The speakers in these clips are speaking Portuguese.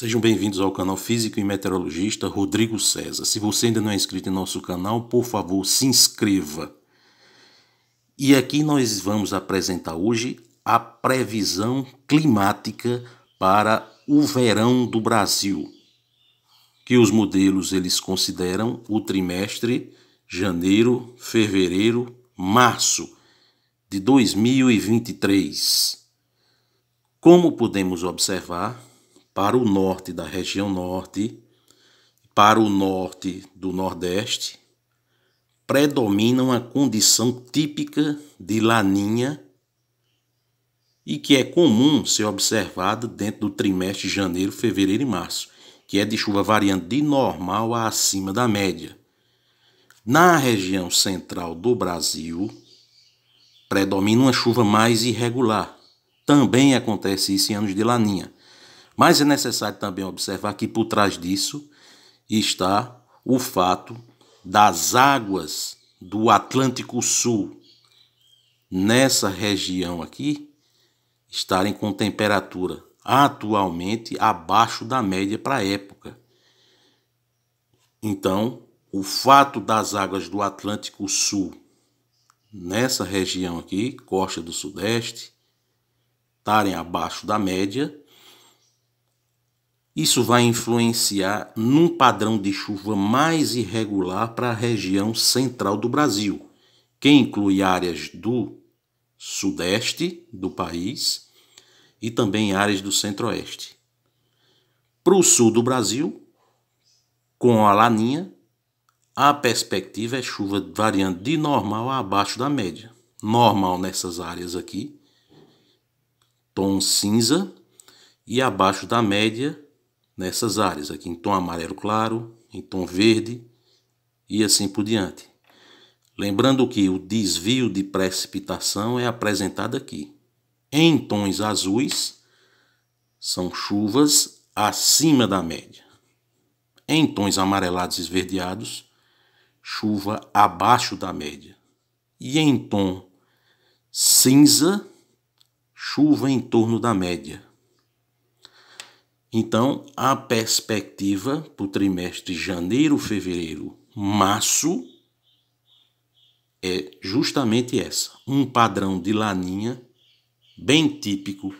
Sejam bem-vindos ao canal Físico e Meteorologista Rodrigo César. Se você ainda não é inscrito em nosso canal, por favor, se inscreva. E aqui nós vamos apresentar hoje a previsão climática para o verão do Brasil, que os modelos eles consideram o trimestre janeiro, fevereiro, março de 2023. Como podemos observar, para o norte da região norte, para o norte do nordeste, predominam a condição típica de laninha e que é comum ser observada dentro do trimestre de janeiro, fevereiro e março, que é de chuva variando de normal a acima da média. Na região central do Brasil, predomina uma chuva mais irregular. Também acontece isso em anos de laninha mas é necessário também observar que por trás disso está o fato das águas do Atlântico Sul nessa região aqui estarem com temperatura atualmente abaixo da média para a época. Então, o fato das águas do Atlântico Sul nessa região aqui, costa do Sudeste, estarem abaixo da média, isso vai influenciar num padrão de chuva mais irregular para a região central do Brasil, que inclui áreas do sudeste do país e também áreas do centro-oeste. Para o sul do Brasil, com a laninha, a perspectiva é chuva variando de normal a abaixo da média. Normal nessas áreas aqui, tom cinza, e abaixo da média, nessas áreas, aqui em tom amarelo claro, em tom verde e assim por diante. Lembrando que o desvio de precipitação é apresentado aqui. Em tons azuis, são chuvas acima da média. Em tons amarelados e esverdeados, chuva abaixo da média. E em tom cinza, chuva em torno da média. Então, a perspectiva para o trimestre janeiro, fevereiro, março é justamente essa: um padrão de laninha bem típico,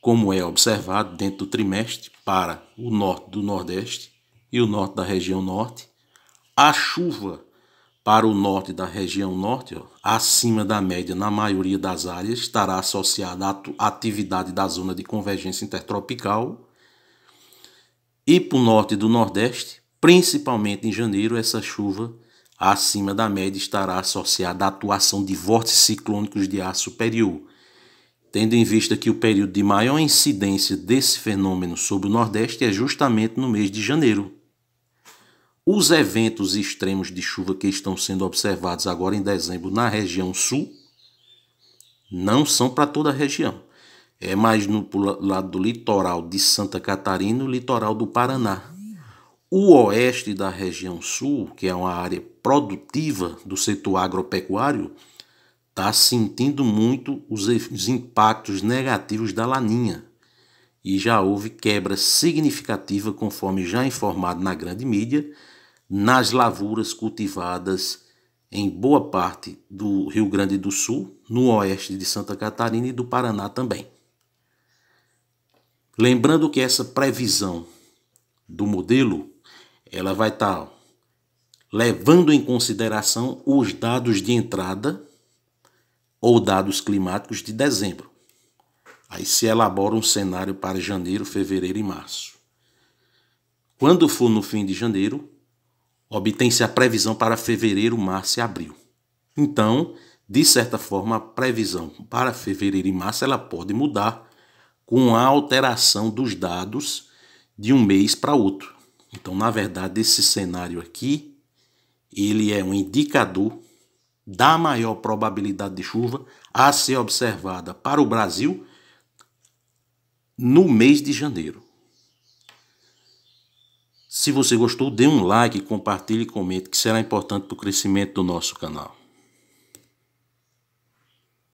como é observado dentro do trimestre para o norte do Nordeste e o norte da região norte. A chuva para o norte da região norte, ó, acima da média na maioria das áreas, estará associada à atividade da zona de convergência intertropical. E para o norte do nordeste, principalmente em janeiro, essa chuva acima da média estará associada à atuação de vórtices ciclônicos de ar superior. Tendo em vista que o período de maior incidência desse fenômeno sobre o Nordeste é justamente no mês de janeiro. Os eventos extremos de chuva que estão sendo observados agora em dezembro na região sul não são para toda a região. É mais no lado do litoral de Santa Catarina e litoral do Paraná. O oeste da região sul, que é uma área produtiva do setor agropecuário, está sentindo muito os impactos negativos da laninha. E já houve quebra significativa, conforme já informado na grande mídia, nas lavouras cultivadas em boa parte do Rio Grande do Sul, no oeste de Santa Catarina e do Paraná também. Lembrando que essa previsão do modelo, ela vai estar tá levando em consideração os dados de entrada ou dados climáticos de dezembro. Aí se elabora um cenário para janeiro, fevereiro e março. Quando for no fim de janeiro, obtém-se a previsão para fevereiro, março e abril. Então, de certa forma, a previsão para fevereiro e março ela pode mudar com a alteração dos dados de um mês para outro. Então, na verdade, esse cenário aqui, ele é um indicador da maior probabilidade de chuva a ser observada para o Brasil no mês de janeiro. Se você gostou, dê um like, compartilhe e comente, que será importante para o crescimento do nosso canal.